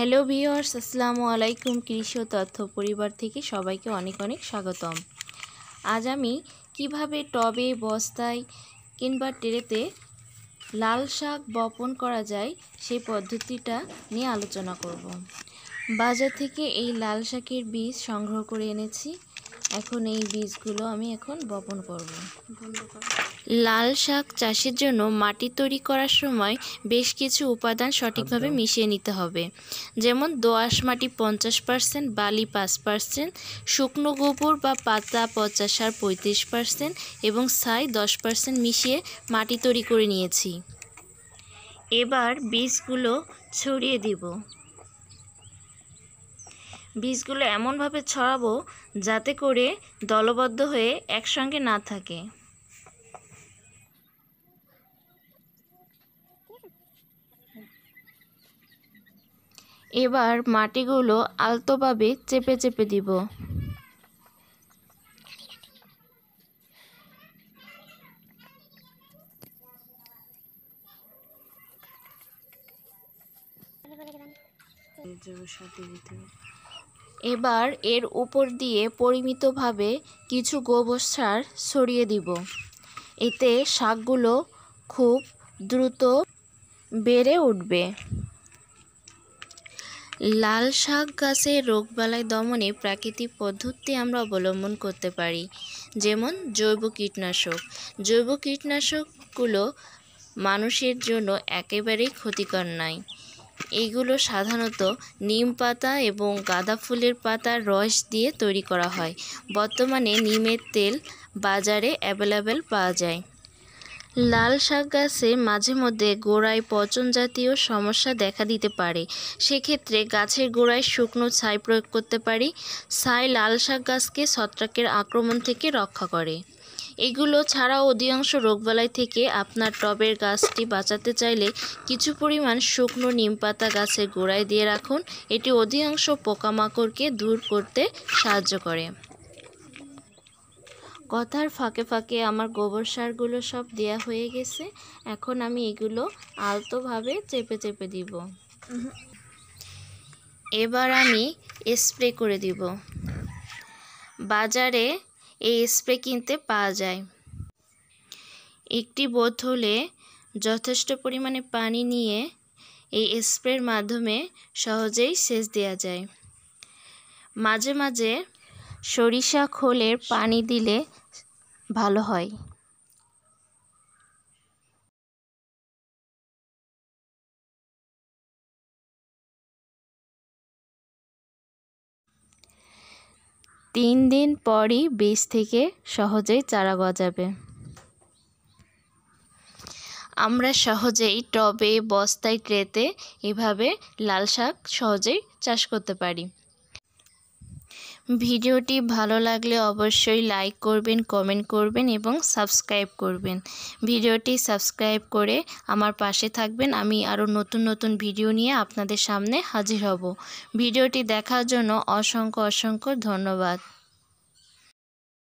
Hello viewers আসসালামু আলাইকুম কৃষি ও তথ্য পরিবার থেকে সবাইকে অনেক অনেক স্বাগতম আজ আমি কিভাবে টবে বস্তায় কিংবা টেরেতে লাল শাক বপন করা যায় সেই পদ্ধতিটা নিয়ে আলোচনা করব। বাজার থেকে এই লাল শাকের বীজ সংগ্রহ করে এনেছি এখন এই বীজগুলো আমি এখন বপন করব লাল শাক চাষের জন্য মাটি তৈরি করার সময় বেশ কিছু উপাদান সঠিকভাবে মিশিয়ে নিতে হবে যেমন দোআঁশ মাটি পঞ্চাশ পার্সেন্ট বালি পাঁচ পার্সেন্ট শুকনো গোবর বা পাতা পচা সার পঁয়ত্রিশ পার্সেন্ট এবং ছাই দশ পার্সেন্ট মিশিয়ে মাটি তৈরি করে নিয়েছি এবার বীজগুলো ছড়িয়ে দিব বীজগুলো এমনভাবে ছড়াবো যাতে করে দলবদ্ধ হয়ে একসঙ্গে না থাকে এবার মাটিগুলো আলতোভাবে চেপে চেপে দিব সাথে দিতে এবার এর উপর দিয়ে পরিমিতভাবে কিছু গোবর সার ছড়িয়ে দিব এতে শাকগুলো খুব দ্রুত বেড়ে উঠবে লাল শাক গাছে বালাই দমনে প্রাকৃতিক পদ্ধতি আমরা অবলম্বন করতে পারি যেমন জৈব কীটনাশক জৈব কীটনাশকগুলো মানুষের জন্য একেবারেই ক্ষতিকর নয় এইগুলো সাধারণত নিম পাতা এবং গাঁদা ফুলের পাতার রস দিয়ে তৈরি করা হয় বর্তমানে নিমের তেল বাজারে অ্যাভেলেবেল পাওয়া যায় লাল শাক গাছে মাঝে মধ্যে গোড়ায় পচন জাতীয় সমস্যা দেখা দিতে পারে সেক্ষেত্রে গাছের গোড়ায় শুকনো ছাই প্রয়োগ করতে পারি ছাই লাল শাক গাছকে ছত্রাকের আক্রমণ থেকে রক্ষা করে এগুলো ছাড়া অধিকাংশ রোগবালাই থেকে আপনার টবের গাছটি বাঁচাতে চাইলে কিছু পরিমাণ শুকনো নিম পাতা গাছের গোড়ায় দিয়ে রাখুন এটি অধিকাংশ পোকামাকড়কে দূর করতে সাহায্য করে কথার ফাঁকে ফাঁকে আমার গোবর সারগুলো সব দেয়া হয়ে গেছে এখন আমি এগুলো আলতোভাবে চেপে চেপে দিব এবার আমি স্প্রে করে দিব বাজারে এই স্প্রে কিনতে পাওয়া যায় একটি বোতলে যথেষ্ট পরিমাণে পানি নিয়ে এই স্প্রের মাধ্যমে সহজেই সেচ দেওয়া যায় মাঝে মাঝে সরিষা খোলের পানি দিলে ভালো হয় তিন দিন পরই বীজ থেকে সহজেই চারা গজাবে আমরা সহজেই টবে বস্তায় ট্রেতে এভাবে লাল শাক সহজেই চাষ করতে পারি ভিডিওটি ভালো লাগলে অবশ্যই লাইক করবেন কমেন্ট করবেন এবং সাবস্ক্রাইব করবেন ভিডিওটি সাবস্ক্রাইব করে আমার পাশে থাকবেন আমি আরও নতুন নতুন ভিডিও নিয়ে আপনাদের সামনে হাজির হব ভিডিওটি দেখার জন্য অসংখ্য অসংখ্য ধন্যবাদ